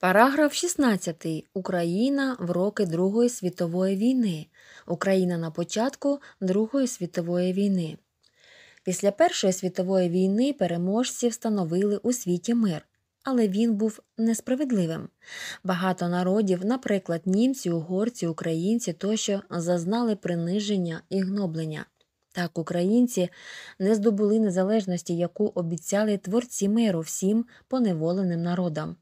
Параграф 16. Україна в роки Другої світової війни. Україна на початку Другої світової війни. Після Першої світової війни переможці встановили у світі мир, але він був несправедливим. Багато народів, наприклад, німці, угорці, українці тощо зазнали приниження і гноблення. Так, українці не здобули незалежності, яку обіцяли творці миру всім поневоленим народам.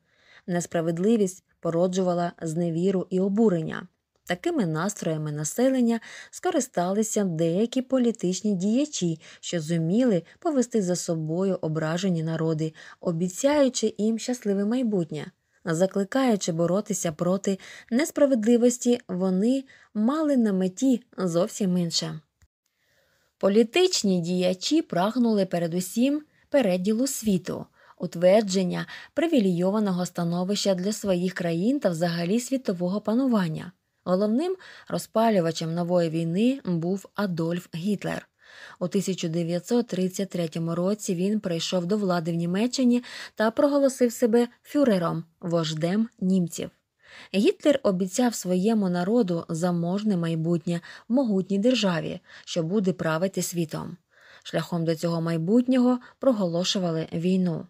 Несправедливість породжувала зневіру і обурення. Такими настроями населення скористалися деякі політичні діячі, що зуміли повести за собою ображені народи, обіцяючи їм щасливе майбутнє. Закликаючи боротися проти несправедливості, вони мали на меті зовсім інше. Політичні діячі прагнули передусім переділу світу утвердження привілейованого становища для своїх країн та взагалі світового панування. Головним розпалювачем нової війни був Адольф Гітлер. У 1933 році він прийшов до влади в Німеччині та проголосив себе фюрером, вождем німців. Гітлер обіцяв своєму народу заможне майбутнє в могутній державі, що буде правити світом. Шляхом до цього майбутнього проголошували війну.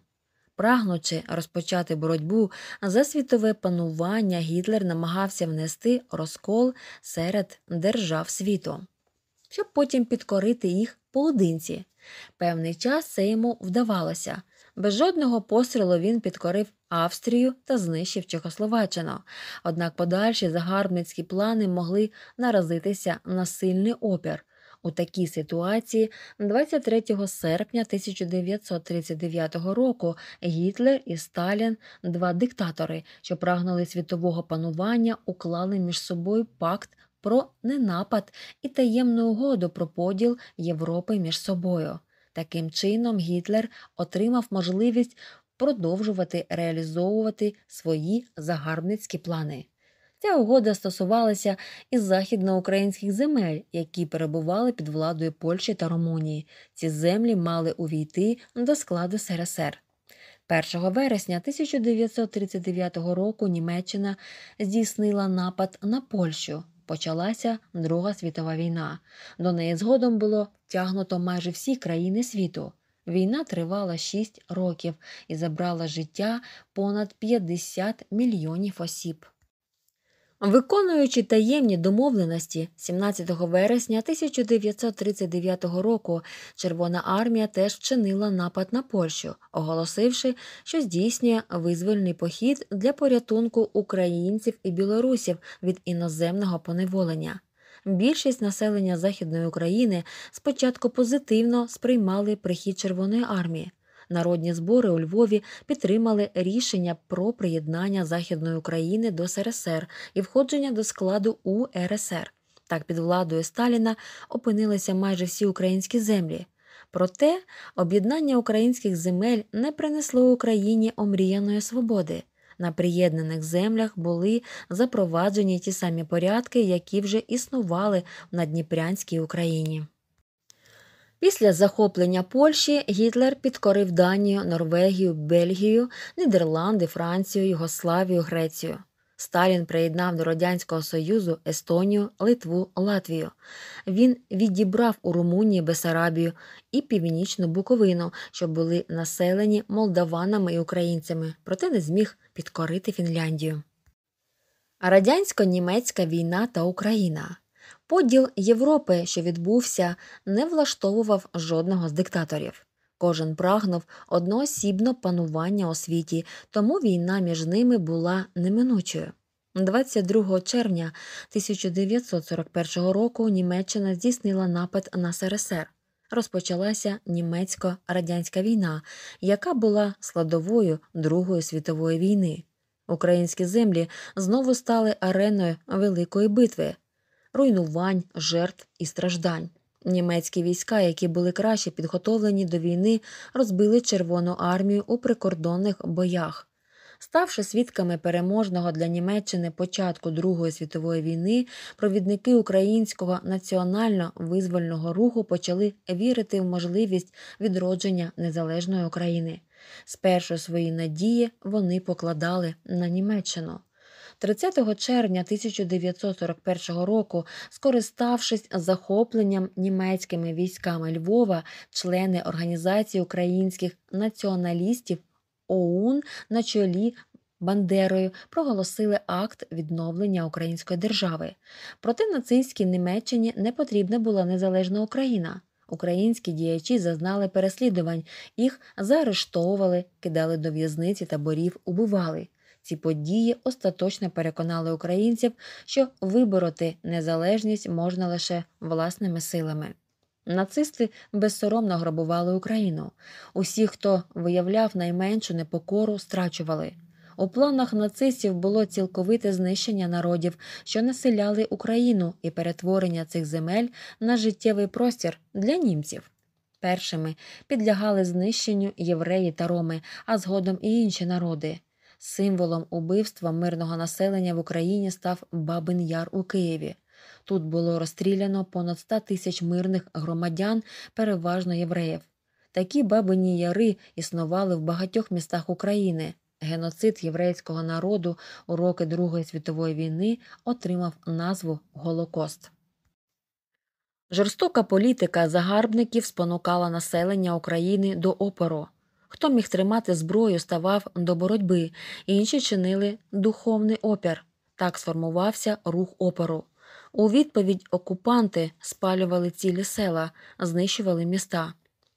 Прагнучи розпочати боротьбу за світове панування, Гітлер намагався внести розкол серед держав світу, щоб потім підкорити їх поодинці. Певний час це йому вдавалося. Без жодного пострілу він підкорив Австрію та знищив Чехословаччину. Однак подальші загарбницькі плани могли наразитися на сильний опір. У такій ситуації, 23 серпня 1939 року, Гітлер і Сталін, два диктатори, що прагнули світового панування, уклали між собою пакт. Про ненапад і таємну угоду про поділ Європи між собою. Таким чином, Гітлер отримав можливість продовжувати реалізовувати свої загарбницькі плани. Ця угода стосувалася і західноукраїнських земель, які перебували під владою Польщі та Румунії. Ці землі мали увійти до складу СРСР. 1 вересня 1939 року Німеччина здійснила напад на Польщу. Почалася Друга світова війна. До неї згодом було тягнуто майже всі країни світу. Війна тривала 6 років і забрала життя понад 50 мільйонів осіб. Виконуючи таємні домовленості, 17 вересня 1939 року Червона армія теж вчинила напад на Польщу, оголосивши, що здійснює визвольний похід для порятунку українців і білорусів від іноземного поневолення. Більшість населення Західної України спочатку позитивно сприймали прихід Червоної армії. Народні збори у Львові підтримали рішення про приєднання Західної України до СРСР і входження до складу УРСР. Так під владою Сталіна опинилися майже всі українські землі. Проте об'єднання українських земель не принесло Україні омріяної свободи. На приєднаних землях були запроваджені ті самі порядки, які вже існували на Дніпрянській Україні. Після захоплення Польщі Гітлер підкорив Данію, Норвегію, Бельгію, Нідерланди, Францію, Югославію, Грецію. Сталін приєднав до Радянського Союзу Естонію, Литву, Латвію. Він відібрав у Румунії Бесарабію і північну Буковину, що були населені молдаванами і українцями, проте не зміг підкорити Фінляндію. Радянсько-німецька війна та Україна. Поділ Європи, що відбувся, не влаштовував жодного з диктаторів. Кожен прагнув одноосібно панування у світі, тому війна між ними була неминучою. 22 червня 1941 року Німеччина здійснила напад на СРСР. Розпочалася німецько-радянська війна, яка була складовою Другої світової війни. Українські землі знову стали ареною великої битви руйнувань, жертв і страждань. Німецькі війська, які були краще підготовлені до війни, розбили Червону армію у прикордонних боях. Ставши свідками переможного для Німеччини початку Другої світової війни, провідники українського національно визвольного руху почали вірити в можливість відродження незалежної України. Спершу свої надії вони покладали на Німеччину. 30 червня 1941 року, скориставшись захопленням німецькими військами Львова, члени організації українських націоналістів ОУН на чолі. Бандерою проголосили акт відновлення української держави. Проте нацистській Німеччині не потрібна була незалежна Україна. Українські діячі зазнали переслідувань, їх заарештовували, кидали до в'язниці таборів, убивали. Ці події остаточно переконали українців, що вибороти незалежність можна лише власними силами. Нацисти безсоромно грабували Україну. Усі, хто виявляв найменшу непокору, страчували. У планах нацистів було цілковите знищення народів, що населяли Україну, і перетворення цих земель на життєвий простір для німців. Першими підлягали знищенню євреї та роми, а згодом і інші народи. Символом убивства мирного населення в Україні став Бабин Яр у Києві. Тут було розстріляно понад 100 тисяч мирних громадян, переважно євреїв. Такі бабині яри існували в багатьох містах України. Геноцид єврейського народу у роки Другої світової війни отримав назву Голокост. Жорстока політика загарбників спонукала населення України до опору. Хто міг тримати зброю, ставав до боротьби, інші чинили духовний опір. Так сформувався рух опору. У відповідь окупанти спалювали цілі села, знищували міста.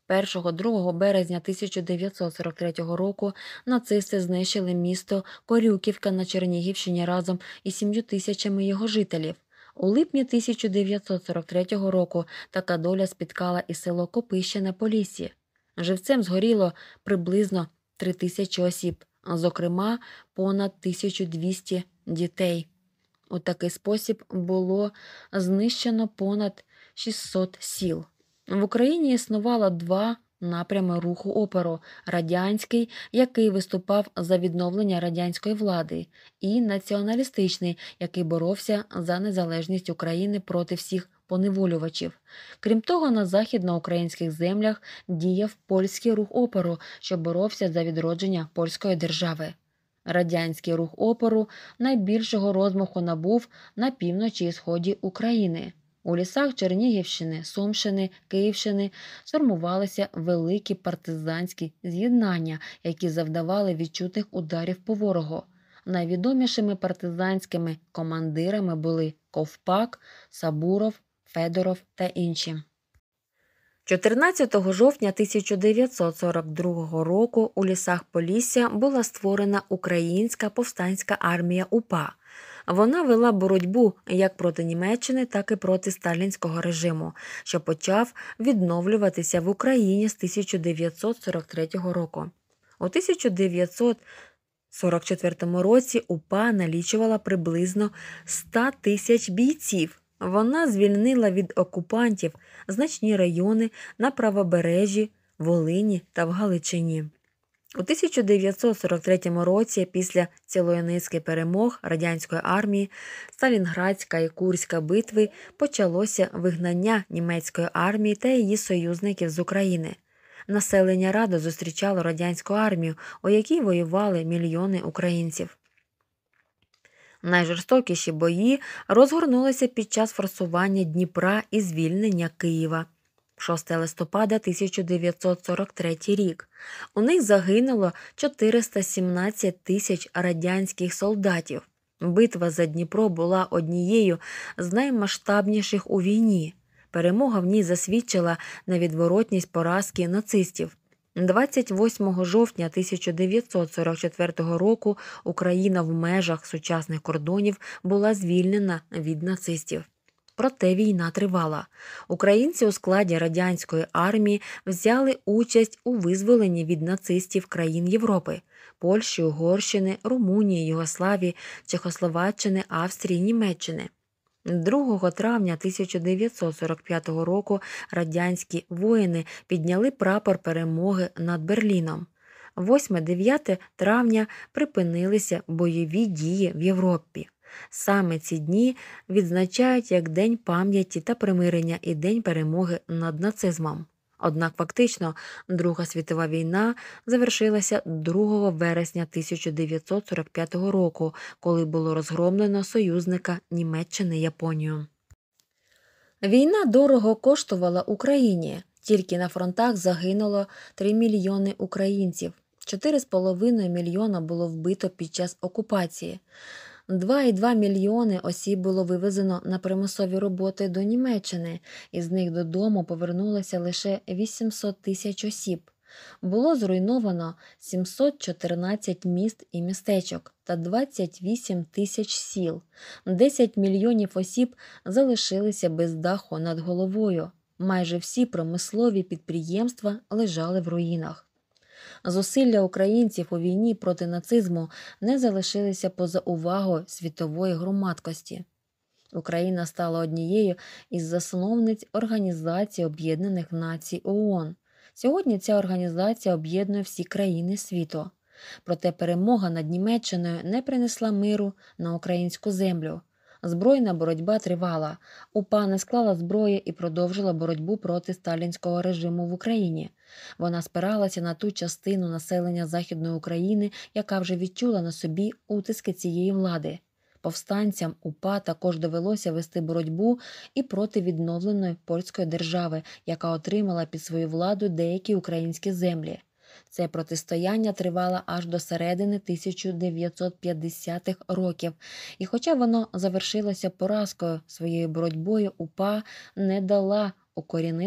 1-2 березня 1943 року нацисти знищили місто Корюківка на Чернігівщині разом із 7 тисячами його жителів. У липні 1943 року така доля спіткала і село Копище на Полісі. Живцем згоріло приблизно три тисячі осіб, зокрема, понад 1200 дітей. У такий спосіб було знищено понад 600 сіл. В Україні існувало два напрями руху опору: радянський, який виступав за відновлення радянської влади, і націоналістичний, який боровся за незалежність України проти всіх поневолювачів. Крім того, на західноукраїнських землях діяв польський рух опору, що боровся за відродження польської держави. Радянський рух опору найбільшого розмаху набув на півночі і сході України. У лісах Чернігівщини, Сумщини, Київщини сформувалися великі партизанські з'єднання, які завдавали відчутих ударів по ворогу. Найвідомішими партизанськими командирами були Ковпак, Сабуров, Федоров та інші. 14 жовтня 1942 року у лісах Полісся була створена Українська повстанська армія УПА. Вона вела боротьбу як проти Німеччини, так і проти сталінського режиму, що почав відновлюватися в Україні з 1943 року. У 1944 році УПА налічувала приблизно 100 тисяч бійців. Вона звільнила від окупантів значні райони на правобережжі, Волині та в Галичині. У 1943 році, після цілої низки перемог радянської армії, Сталінградська і Курська битви почалося вигнання німецької армії та її союзників з України. Населення Ради зустрічало радянську армію, у якій воювали мільйони українців. Найжорстокіші бої розгорнулися під час форсування Дніпра і звільнення Києва. 6 листопада 1943 рік у них загинуло 417 тисяч радянських солдатів. Битва за Дніпро була однією з наймасштабніших у війні. Перемога в ній засвідчила невідворотність поразки нацистів. 28 жовтня 1944 року Україна в межах сучасних кордонів була звільнена від нацистів. Проте війна тривала. Українці у складі радянської армії взяли участь у визволенні від нацистів країн Європи Польщі, Угорщини, Румунії, Югославії, Чехословаччини, Австрії, Німеччини. 2 травня 1945 року радянські воїни підняли прапор перемоги над Берліном. 8-9 травня припинилися бойові дії в Європі. Саме ці дні відзначають як День пам'яті та примирення і День перемоги над нацизмом. Однак фактично Друга світова війна завершилася 2 вересня 1945 року, коли було розгромлено союзника Німеччини Японію. Війна дорого коштувала Україні. Тільки на фронтах загинуло 3 мільйони українців. 4,5 мільйона було вбито під час окупації. 2,2 мільйони осіб було вивезено на примусові роботи до Німеччини, із них додому повернулося лише 800 тисяч осіб. Було зруйновано 714 міст і містечок та 28 тисяч сіл. 10 мільйонів осіб залишилися без даху над головою. Майже всі промислові підприємства лежали в руїнах зусилля українців у війні проти нацизму не залишилися поза увагою світової громадкості. Україна стала однією із засновниць Організації Об'єднаних Націй ООН. Сьогодні ця організація об'єднує всі країни світу. Проте перемога над Німеччиною не принесла миру на українську землю. Збройна боротьба тривала. УПА не склала зброї і продовжила боротьбу проти сталінського режиму в Україні. Вона спиралася на ту частину населення Західної України, яка вже відчула на собі утиски цієї влади. Повстанцям УПА також довелося вести боротьбу і проти відновленої польської держави, яка отримала під свою владу деякі українські землі. Це протистояння тривало аж до середини 1950-х років, і, хоча воно завершилося поразкою своєю боротьбою, упа не дала укорінити.